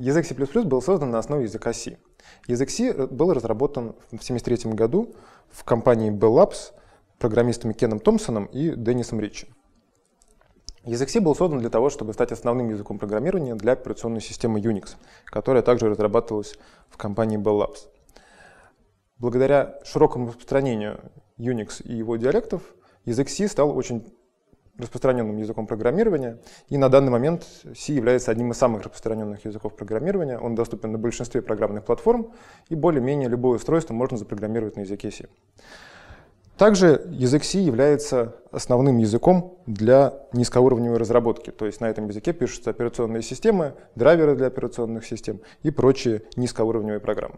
Язык C++ был создан на основе языка C. Язык C э, был разработан в 1973 году в компании Bell Labs программистами Кеном Томпсоном и Деннисом Ричи. Язык C был создан для того, чтобы стать основным языком программирования для операционной системы Unix, которая также разрабатывалась в компании Bell Labs. Благодаря широкому распространению Unix и его диалектов, язык C стал очень распространенным языком программирования, и на данный момент C является одним из самых распространенных языков программирования. Он доступен на большинстве программных платформ, и более-менее любое устройство можно запрограммировать на языке C. Также язык C является основным языком для низкоуровневой разработки, то есть на этом языке пишутся операционные системы, драйверы для операционных систем и прочие низкоуровневые программы.